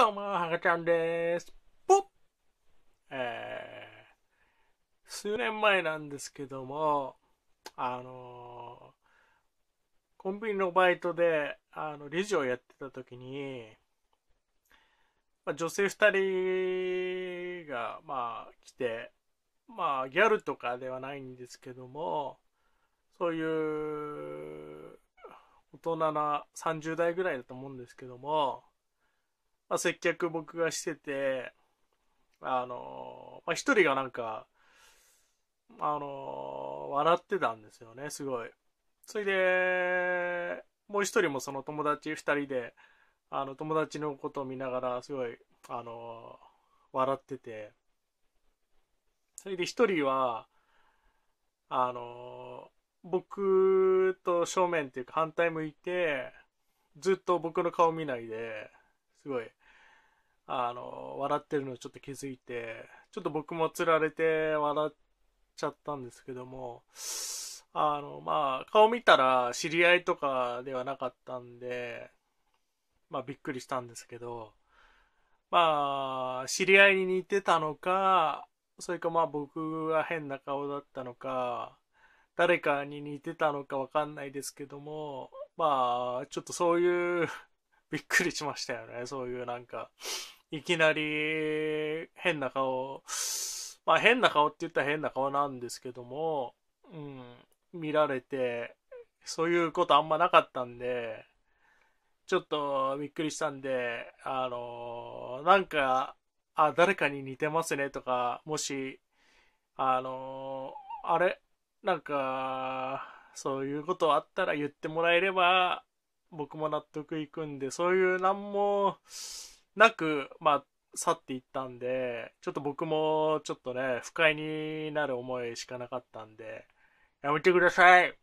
どうも、はがちゃんです。えー、数年前なんですけども、あのー、コンビニのバイトで、あの、理事をやってた時に、まあ、女性2人が、まあ、来て、まあ、ギャルとかではないんですけども、そういう、大人な30代ぐらいだと思うんですけども、まあ、接客僕がしてて、あの、まあ、一人がなんか、あの、笑ってたんですよね、すごい。それで、もう一人もその友達二人で、あの、友達のことを見ながら、すごい、あの、笑ってて、それで一人は、あの、僕と正面っていうか反対向いて、ずっと僕の顔見ないで、すごい、あの、笑ってるのをちょっと気づいて、ちょっと僕も釣られて笑っちゃったんですけども、あの、まあ、顔見たら知り合いとかではなかったんで、まあ、びっくりしたんですけど、まあ、知り合いに似てたのか、それかまあ僕が変な顔だったのか、誰かに似てたのかわかんないですけども、まあ、ちょっとそういうびっくりしましたよね、そういうなんかいきなり変な顔、まあ変な顔って言ったら変な顔なんですけども、うん、見られて、そういうことあんまなかったんで、ちょっとびっくりしたんで、あの、なんか、あ、誰かに似てますねとか、もし、あの、あれ、なんか、そういうことあったら言ってもらえれば、僕も納得いくんで、そういうなんも、なく、まあ、去っていったんで、ちょっと僕もちょっとね、不快になる思いしかなかったんで、やめてください